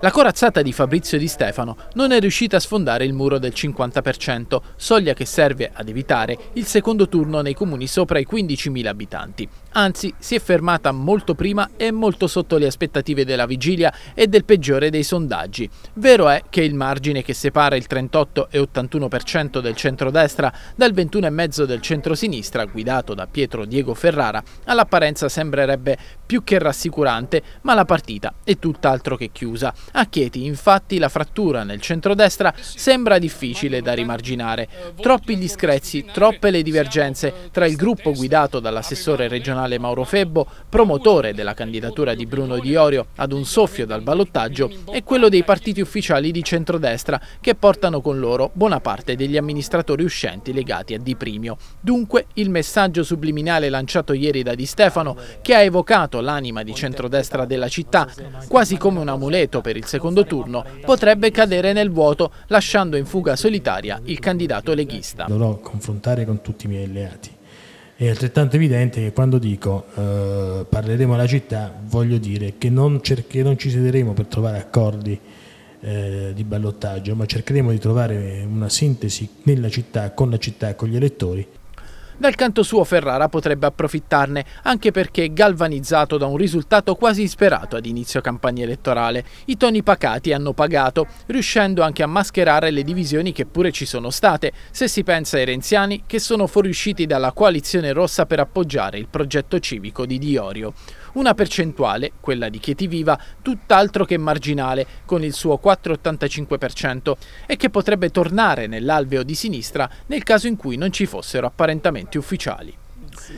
La corazzata di Fabrizio Di Stefano non è riuscita a sfondare il muro del 50%, soglia che serve ad evitare il secondo turno nei comuni sopra i 15.000 abitanti. Anzi, si è fermata molto prima e molto sotto le aspettative della vigilia e del peggiore dei sondaggi. Vero è che il margine che separa il 38,81% del centrodestra dal 21,5% del centrosinistra, guidato da Pietro Diego Ferrara, all'apparenza sembrerebbe più che rassicurante, ma la partita è tutt'altro che chiusa a Chieti, infatti, la frattura nel centrodestra sembra difficile da rimarginare. Troppi discrezzi, troppe le divergenze tra il gruppo guidato dall'assessore regionale Mauro Febbo, promotore della candidatura di Bruno Di Orio ad un soffio dal ballottaggio, e quello dei partiti ufficiali di centrodestra che portano con loro buona parte degli amministratori uscenti legati a Di Primio. Dunque, il messaggio subliminale lanciato ieri da Di Stefano, che ha evocato l'anima di centrodestra della città, quasi come un amuleto appuntamento per il secondo turno potrebbe cadere nel vuoto lasciando in fuga solitaria il candidato leghista. Dovrò confrontare con tutti i miei alleati. È altrettanto evidente che quando dico eh, parleremo alla città voglio dire che non, che non ci siederemo per trovare accordi eh, di ballottaggio, ma cercheremo di trovare una sintesi nella città, con la città, con gli elettori. Dal canto suo Ferrara potrebbe approfittarne, anche perché galvanizzato da un risultato quasi sperato ad inizio campagna elettorale. I toni pacati hanno pagato, riuscendo anche a mascherare le divisioni che pure ci sono state, se si pensa ai renziani che sono fuoriusciti dalla coalizione rossa per appoggiare il progetto civico di Diorio. Una percentuale, quella di Chietiviva, tutt'altro che marginale, con il suo 4,85%, e che potrebbe tornare nell'alveo di sinistra nel caso in cui non ci fossero apparentamenti tutti ufficiali.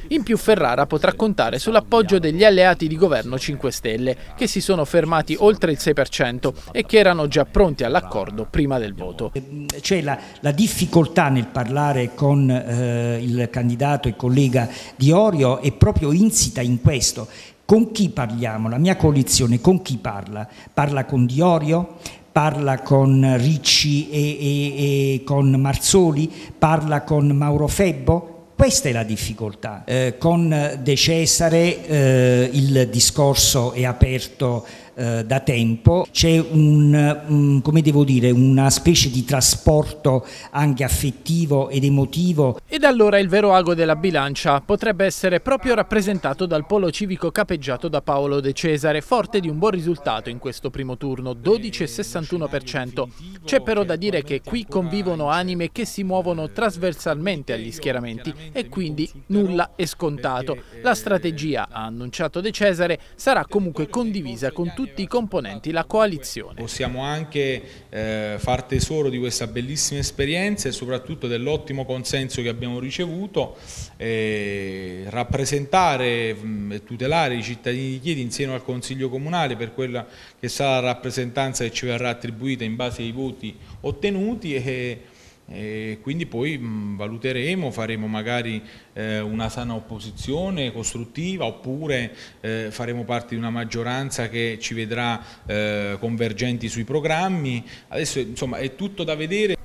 In più Ferrara potrà contare sull'appoggio degli alleati di governo 5 Stelle, che si sono fermati oltre il 6% e che erano già pronti all'accordo prima del voto. C'è la, la, difficoltà nel parlare con eh, il candidato e collega Di Orio è proprio insita in questo. Con chi parliamo? La mia coalizione con chi parla? Parla con Di Orio? parla con Ricci e, e, e con Marzoli, parla con Mauro Febbo, questa è la difficoltà. Eh, con De Cesare eh, il discorso è aperto eh, da tempo, c'è un, um, come devo dire, una specie di trasporto anche affettivo ed emotivo. Ed allora il vero ago della bilancia potrebbe essere proprio rappresentato dal polo civico capeggiato da Paolo De Cesare, forte di un buon risultato in questo primo turno, 12,61%. C'è però da dire che qui convivono anime che si muovono trasversalmente agli schieramenti e quindi nulla è scontato. La eh, strategia, ha annunciato De Cesare, sarà comunque condivisa con tutti i componenti la coalizione. Possiamo anche eh, far tesoro di questa bellissima esperienza e soprattutto dell'ottimo consenso che abbiamo ricevuto, eh, rappresentare mm, e tutelare i cittadini di Chiedi insieme al Consiglio Comunale per quella che sarà la rappresentanza che ci verrà attribuita in base ai voti ottenuti e e quindi poi mh, valuteremo, faremo magari eh, una sana opposizione costruttiva oppure eh, faremo parte di una maggioranza che ci vedrà eh, convergenti sui programmi. Adesso insomma è tutto da vedere.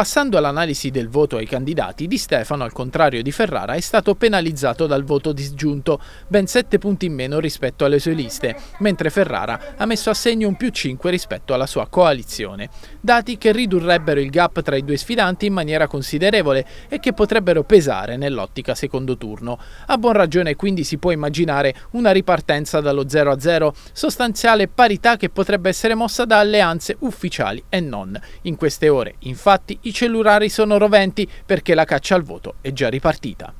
Passando all'analisi del voto ai candidati, Di Stefano, al contrario di Ferrara, è stato penalizzato dal voto disgiunto, ben 7 punti in meno rispetto alle sue liste, mentre Ferrara ha messo a segno un più 5 rispetto alla sua coalizione. Dati che ridurrebbero il gap tra i due sfidanti in maniera considerevole e che potrebbero pesare nell'ottica secondo turno. A buon ragione quindi si può immaginare una ripartenza dallo 0 a 0, sostanziale parità che potrebbe essere mossa da alleanze ufficiali e non. In queste ore, infatti, i i cellulari sono roventi perché la caccia al voto è già ripartita.